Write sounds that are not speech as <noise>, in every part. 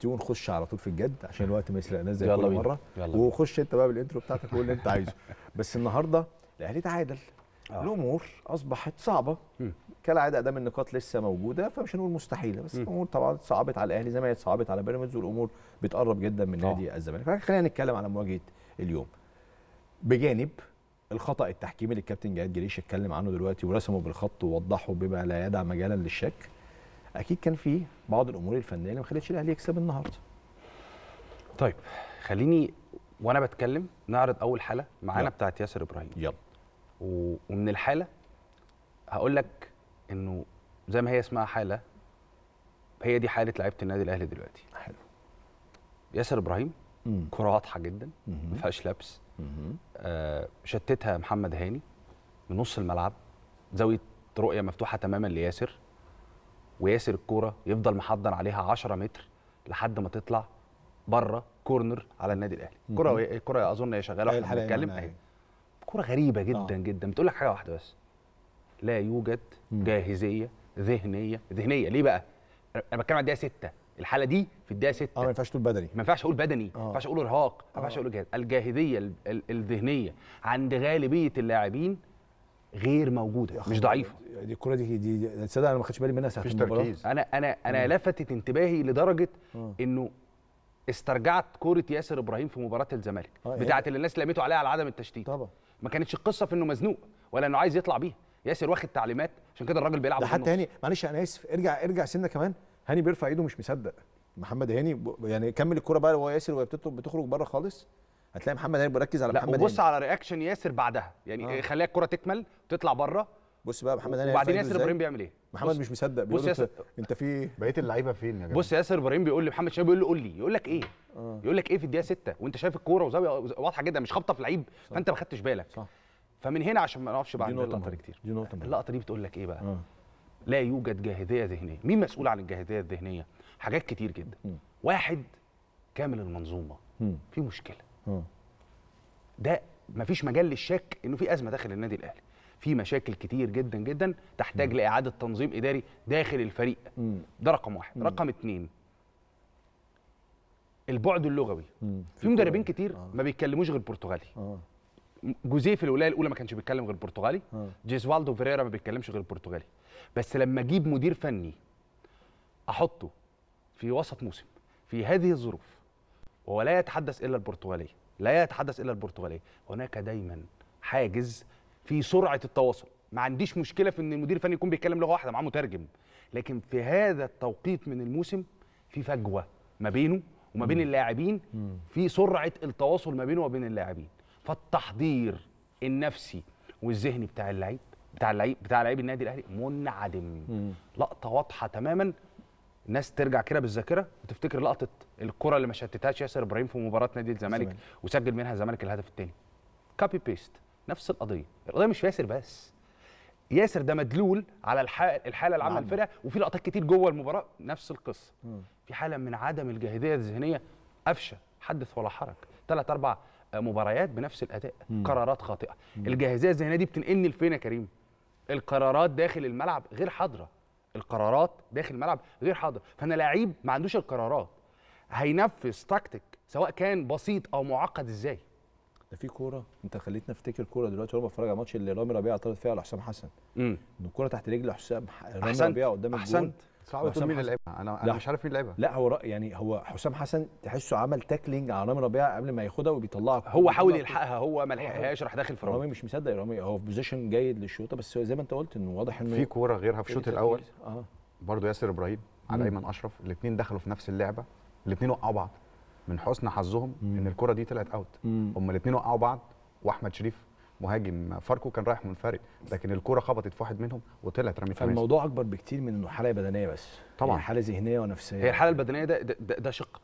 تيجي نخش على طول في الجد عشان الوقت ما يسرقناش زي كل مره يلا وخش انت بقى بالانترو بتاعتك وقول اللي انت عايزه <laughs> بس النهارده الاهلي تعادل آه. الامور اصبحت صعبه كالعاده ادام النقاط لسه موجوده فمش هنقول مستحيله بس م. الامور طبعا صعبت على الاهلي زي ما هي صعبت على بيراميدز والامور بتقرب جدا من آه. نادي الزمالك خلينا نتكلم على مواجهه اليوم بجانب الخطا التحكيمي اللي الكابتن جهاد جريش اتكلم عنه دلوقتي ورسمه بالخط ووضحه بما لا يدع مجالا للشك اكيد كان في بعض الامور الفنيه اللي ما خلتش الاهلي يكسب النهارده طيب خليني وانا بتكلم نعرض اول حاله معانا بتاعت ياسر ابراهيم يلا و... ومن الحاله هقول لك انه زي ما هي اسمها حاله هي دي حاله لعيبه النادي الاهلي دلوقتي حلو ياسر ابراهيم كره واضحه جدا ما فيهاش لبس آه شتتها محمد هاني من نص الملعب زاويه رؤيه مفتوحه تماما لياسر وياسر الكوره يفضل محضن عليها 10 متر لحد ما تطلع بره كورنر على النادي الاهلي الكوره الكوره اظن هي شغاله واحنا بنتكلم يعني. اهي كوره غريبه آه. جدا آه. جدا بتقول لك حاجه واحده بس لا يوجد جاهزيه ذهنيه ذهنيه ليه بقى انا بتكلم على الدقيقه 6 الحاله دي في الدقيقه 6 اه ما ينفعش تقول بدني ما ينفعش اقول بدني ما آه. ينفعش اقول ارهاق ما ينفعش آه. اقول جاهز الجاهزيه الذهنيه عند غالبيه اللاعبين غير موجوده مش ضعيفه يعني دي الكره دي دي تصدق انا ما خدتش بالي منها ساعه المباراه انا انا انا لفتت انتباهي لدرجه انه استرجعت كوره ياسر ابراهيم في مباراه الزمالك آه، يعني بتاعه اللي الناس لميته عليها على عدم التشتيت طبعا ما كانتش القصه في انه مزنوق ولا انه عايز يطلع بيها ياسر واخد تعليمات عشان كده الراجل بيلعب ده حتى هاني معلش انا اسف ارجع ارجع سنه كمان هاني بيرفع ايده مش مصدق محمد هاني يعني كمل الكوره بقى وهو ياسر وهي بتخرج بره خالص هتلاقي محمد هاني بيركز على محمد هاني بص على رياكشن ياسر بعدها يعني آه. خليها الكره تكمل تطلع بره بص بقى محمد هاني وبعدين ياسر ابراهيم بيعمل ايه محمد مش مصدق بص ياسر انت في بقيه اللعيبه فين يا جماعه بص ياسر ابراهيم بيقول لمحمد شباب بيقول له قول لي يقول لك ايه آه. يقول لك ايه في الدقيقه 6 وانت شايف الكوره وزاويه واضحه جدا مش خبطه في لعيب فانت ما خدتش بالك صح فمن هنا عشان ما نقفش بقى عند اللقطه دي كتير اللقطه دي بتقول لك ايه بقى آه. لا يوجد جاهزيه ذهنيه مين مسؤول عن الجاهزيه الذهنيه حاجات كتير جدا واحد كامل المنظومه في مشكله آه. ده مفيش مجال للشك انه في ازمه داخل النادي الاهلي في مشاكل كتير جدا جدا تحتاج م. لاعاده تنظيم اداري داخل الفريق م. ده رقم واحد م. رقم اتنين البعد اللغوي م. في مدربين كتير آه. ما بيتكلموش غير برتغالي آه. جوزيه في الولايه الاولى ما كانش بيتكلم غير برتغالي آه. جيزوالدو فيريرا ما بيتكلمش غير برتغالي بس لما اجيب مدير فني احطه في وسط موسم في هذه الظروف ولا يتحدث الا البرتغاليه لا يتحدث الا البرتغاليه هناك دايما حاجز في سرعه التواصل ما عنديش مشكله في ان المدير الفني يكون بيتكلم لغه واحده معاه مترجم لكن في هذا التوقيت من الموسم في فجوه ما بينه وما بين اللاعبين في سرعه التواصل ما بينه وبين اللاعبين فالتحضير النفسي والذهني بتاع اللعيب بتاع اللعيب بتاع لعيب النادي الاهلي منعدم لقطه واضحه تماما الناس ترجع كده بالذاكره وتفتكر لقطه الكره اللي ما شتتهاش ياسر ابراهيم في مباراه نادي الزمالك وسجل منها الزمالك الهدف الثاني كابي بيست نفس القضيه القضيه مش في ياسر بس ياسر ده مدلول على الحاله اللي عامله الفرقه نعم. وفي لقطات كتير جوه المباراه نفس القصه في حاله من عدم الجاهزيه الذهنيه قفشه حدث ولا حرج ثلاث اربع مباريات بنفس الاداء مم. قرارات خاطئه مم. الجاهزيه الذهنيه دي بتنقلني لفين يا كريم القرارات داخل الملعب غير حاضره القرارات داخل الملعب غير حاضر فانا لعيب ما عندوش القرارات هينفذ تاكتيك سواء كان بسيط او معقد ازاي ده في كوره انت خليتني افتكر كوره دلوقتي وانا بتفرج على الماتش اللي رامي ربيعه اعترض فيها على حسام حسن امم الكوره تحت رجل حسام رامي ربيعه قدام الجول احسنت صعب تقول مين اللي لعبها انا لا. مش عارف مين اللي لعبها لا هو يعني هو حسام حسن تحسه عمل تاكلينج على رامي ربيعه قبل ما ياخدها وبيطلعها هو حاول يلحقها هو ما لحقهاش راح داخل في رامي مش مصدق رامي هو في بوزيشن جيد للشوطه بس زي ما انت قلت انه واضح انه في كوره غيرها في الشوط الاول اه برضه ياسر ابراهيم على ايمن اشرف الاثنين دخلوا في نفس اللعبه الاثنين وقعوا بعض من حسن حظهم ان الكره دي طلعت اوت هم الاثنين وقعوا بعض واحمد شريف مهاجم فاركو كان رايح منفرد لكن الكوره خبطت في واحد منهم وطلعت رميت فالموضوع اكبر بكتير من انه حاله بدنيه بس طبعا يعني حاله ذهنيه ونفسيه هي الحاله البدنيه ده ده, ده, ده شق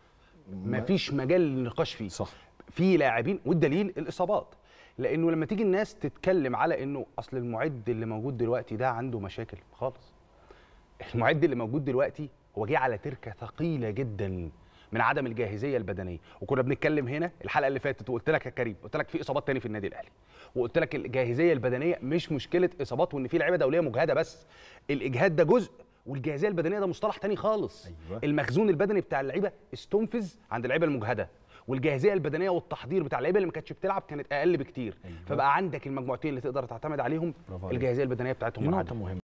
مفيش مجال للنقاش فيه صح في لاعبين والدليل الاصابات لانه لما تيجي الناس تتكلم على انه اصل المعد اللي موجود دلوقتي ده عنده مشاكل خالص المعد اللي موجود دلوقتي هو جه على تركه ثقيله جدا من عدم الجاهزيه البدنيه وكنا بنتكلم هنا الحلقه اللي فاتت وقلت لك يا كريم قلت لك في اصابات تاني في النادي الاهلي وقلت لك الجاهزيه البدنيه مش مشكله اصابات وان في لعيبه دوليه مجهده بس الاجهاد ده جزء والجاهزيه البدنيه ده مصطلح تاني خالص أيوة. المخزون البدني بتاع اللعيبه استنفذ عند اللعيبه المجهده والجاهزيه البدنيه والتحضير بتاع اللعيبه اللي ما كانتش بتلعب كانت اقل بكتير أيوة. فبقى عندك المجموعتين اللي تقدر تعتمد عليهم الجاهزيه البدنيه بتاعتهم نقطه مهمه